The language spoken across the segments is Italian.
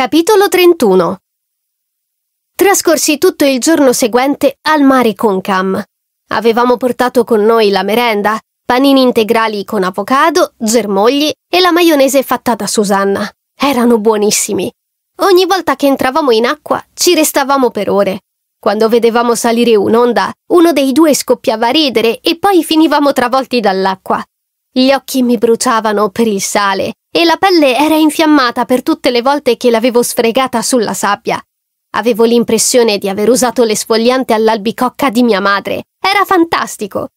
Capitolo 31 Trascorsi tutto il giorno seguente al mare con Cam. Avevamo portato con noi la merenda, panini integrali con avocado, germogli e la maionese fatta da Susanna. Erano buonissimi. Ogni volta che entravamo in acqua ci restavamo per ore. Quando vedevamo salire un'onda, uno dei due scoppiava a ridere e poi finivamo travolti dall'acqua. Gli occhi mi bruciavano per il sale e la pelle era infiammata per tutte le volte che l'avevo sfregata sulla sabbia. Avevo l'impressione di aver usato l'esfogliante all'albicocca di mia madre. Era fantastico.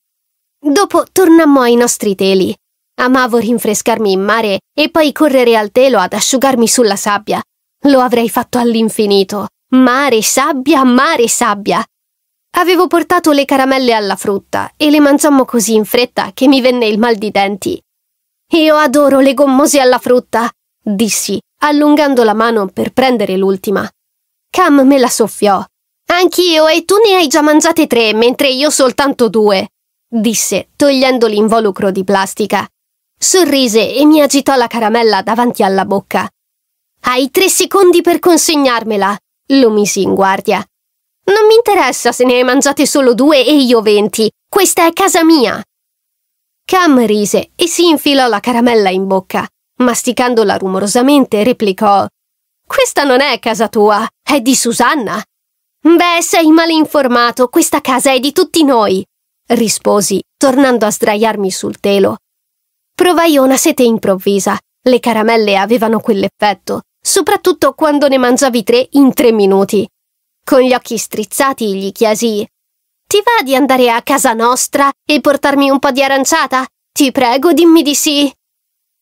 Dopo tornammo ai nostri teli. Amavo rinfrescarmi in mare e poi correre al telo ad asciugarmi sulla sabbia. Lo avrei fatto all'infinito. Mare, sabbia, mare, sabbia. Avevo portato le caramelle alla frutta e le mangiammo così in fretta che mi venne il mal di denti. Io adoro le gommose alla frutta, dissi, allungando la mano per prendere l'ultima. Cam me la soffiò. Anch'io e tu ne hai già mangiate tre, mentre io soltanto due, disse, togliendo l'involucro di plastica. Sorrise e mi agitò la caramella davanti alla bocca. Hai tre secondi per consegnarmela, lo misi in guardia. Non mi interessa se ne hai mangiate solo due e io venti. Questa è casa mia. Cam rise e si infilò la caramella in bocca. Masticandola rumorosamente, replicò Questa non è casa tua, è di Susanna. Beh, sei male informato, questa casa è di tutti noi, risposi, tornando a sdraiarmi sul telo. Provai una sete improvvisa. Le caramelle avevano quell'effetto, soprattutto quando ne mangiavi tre in tre minuti. Con gli occhi strizzati gli chiesi ti va di andare a casa nostra e portarmi un po' di aranciata? Ti prego, dimmi di sì.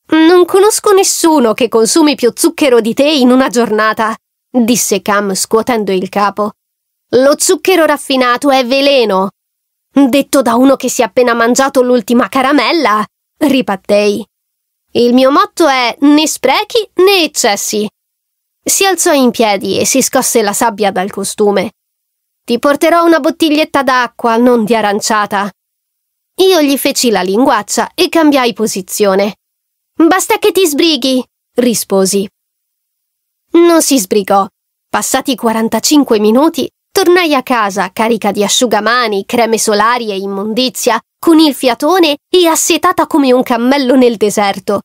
Non conosco nessuno che consumi più zucchero di te in una giornata, disse Cam scuotendo il capo. Lo zucchero raffinato è veleno. Detto da uno che si è appena mangiato l'ultima caramella, ribattei. Il mio motto è né sprechi né eccessi. Si alzò in piedi e si scosse la sabbia dal costume. Ti porterò una bottiglietta d'acqua, non di aranciata. Io gli feci la linguaccia e cambiai posizione. Basta che ti sbrighi, risposi. Non si sbrigò. Passati 45 minuti, tornai a casa carica di asciugamani, creme solari e immondizia, con il fiatone e assetata come un cammello nel deserto.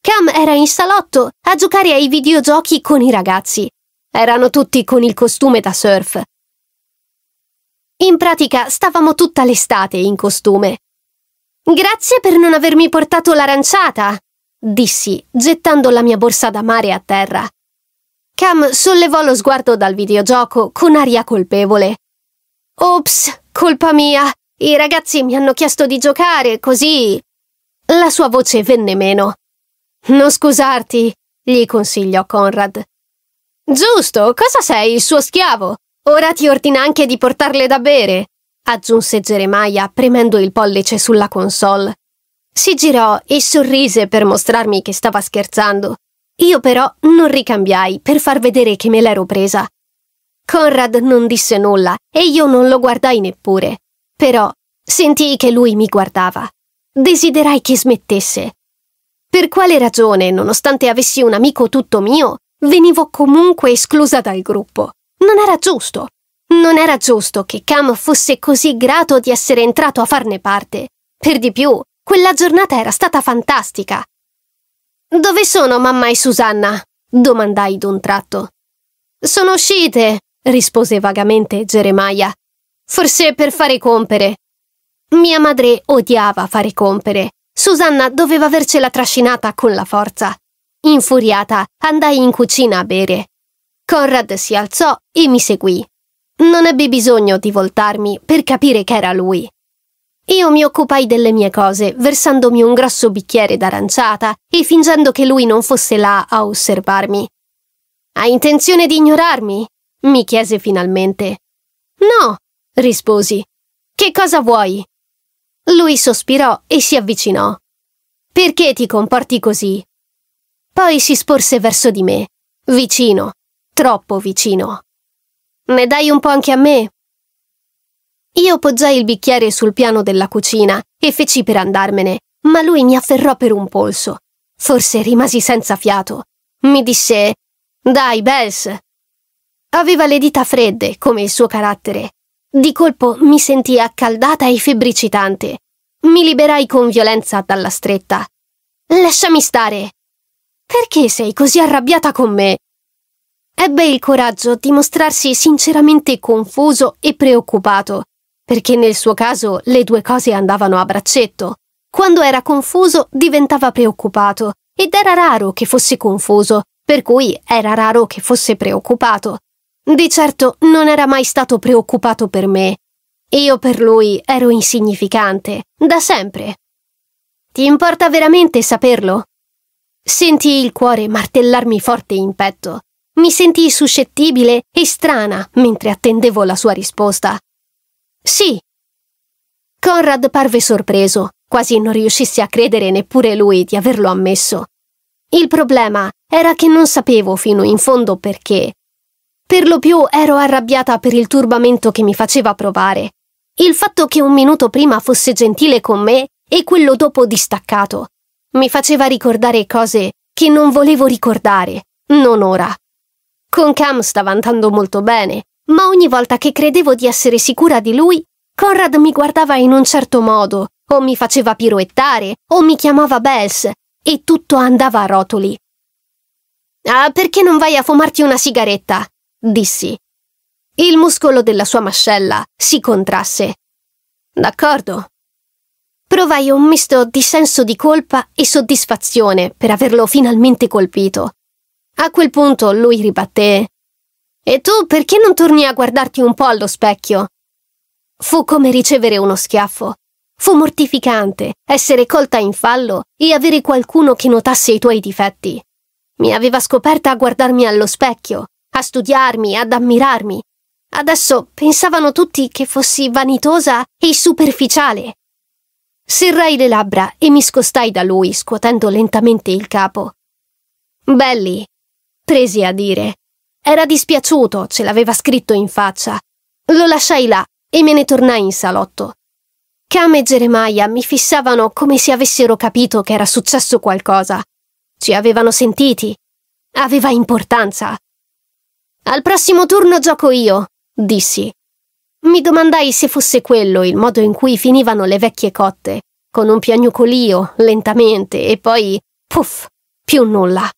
Cam era in salotto a giocare ai videogiochi con i ragazzi. Erano tutti con il costume da surf, in pratica stavamo tutta l'estate in costume. Grazie per non avermi portato l'aranciata, dissi, gettando la mia borsa da mare a terra. Cam sollevò lo sguardo dal videogioco con aria colpevole. Ops, colpa mia. I ragazzi mi hanno chiesto di giocare, così. La sua voce venne meno. Non scusarti, gli consigliò Conrad. Giusto, cosa sei, il suo schiavo? Ora ti ordina anche di portarle da bere, aggiunse Geremia premendo il pollice sulla console. Si girò e sorrise per mostrarmi che stava scherzando. Io però non ricambiai per far vedere che me l'ero presa. Conrad non disse nulla e io non lo guardai neppure. Però sentii che lui mi guardava. Desiderai che smettesse. Per quale ragione, nonostante avessi un amico tutto mio, venivo comunque esclusa dal gruppo? Non era giusto. Non era giusto che Cam fosse così grato di essere entrato a farne parte. Per di più, quella giornata era stata fantastica. Dove sono mamma e Susanna? domandai d'un tratto. Sono uscite, rispose vagamente Geremia. Forse per fare compere. Mia madre odiava fare compere. Susanna doveva avercela trascinata con la forza. Infuriata, andai in cucina a bere. Conrad si alzò e mi seguì. Non ebbi bisogno di voltarmi per capire che era lui. Io mi occupai delle mie cose, versandomi un grosso bicchiere d'aranciata e fingendo che lui non fosse là a osservarmi. Hai intenzione di ignorarmi? mi chiese finalmente. No, risposi. Che cosa vuoi? Lui sospirò e si avvicinò. Perché ti comporti così? Poi si sporse verso di me, vicino, troppo vicino. Ne dai un po' anche a me? Io poggiai il bicchiere sul piano della cucina e feci per andarmene, ma lui mi afferrò per un polso. Forse rimasi senza fiato. Mi disse: Dai, Bels. Aveva le dita fredde, come il suo carattere. Di colpo mi sentii accaldata e febbricitante. Mi liberai con violenza dalla stretta. Lasciami stare. Perché sei così arrabbiata con me? Ebbe il coraggio di mostrarsi sinceramente confuso e preoccupato, perché nel suo caso le due cose andavano a braccetto. Quando era confuso diventava preoccupato, ed era raro che fosse confuso, per cui era raro che fosse preoccupato. Di certo non era mai stato preoccupato per me. Io per lui ero insignificante, da sempre. Ti importa veramente saperlo? Sentii il cuore martellarmi forte in petto. Mi sentii suscettibile e strana mentre attendevo la sua risposta. Sì. Conrad parve sorpreso, quasi non riuscisse a credere neppure lui di averlo ammesso. Il problema era che non sapevo fino in fondo perché. Per lo più ero arrabbiata per il turbamento che mi faceva provare. Il fatto che un minuto prima fosse gentile con me e quello dopo distaccato mi faceva ricordare cose che non volevo ricordare, non ora. Con Cam stava andando molto bene, ma ogni volta che credevo di essere sicura di lui, Conrad mi guardava in un certo modo, o mi faceva piruettare, o mi chiamava Bells, e tutto andava a rotoli. Ah, perché non vai a fumarti una sigaretta? dissi. Il muscolo della sua mascella si contrasse. D'accordo. Provai un misto di senso di colpa e soddisfazione per averlo finalmente colpito. A quel punto lui ribatté E tu perché non torni a guardarti un po' allo specchio? Fu come ricevere uno schiaffo. Fu mortificante essere colta in fallo e avere qualcuno che notasse i tuoi difetti. Mi aveva scoperta a guardarmi allo specchio, a studiarmi, ad ammirarmi. Adesso pensavano tutti che fossi vanitosa e superficiale. Serrai le labbra e mi scostai da lui, scuotendo lentamente il capo. Belli, Presi a dire. Era dispiaciuto, ce l'aveva scritto in faccia. Lo lasciai là e me ne tornai in salotto. Cam e Jeremiah mi fissavano come se avessero capito che era successo qualcosa. Ci avevano sentiti. Aveva importanza. Al prossimo turno gioco io, dissi. Mi domandai se fosse quello il modo in cui finivano le vecchie cotte, con un piagnucolio, lentamente, e poi, puff, più nulla.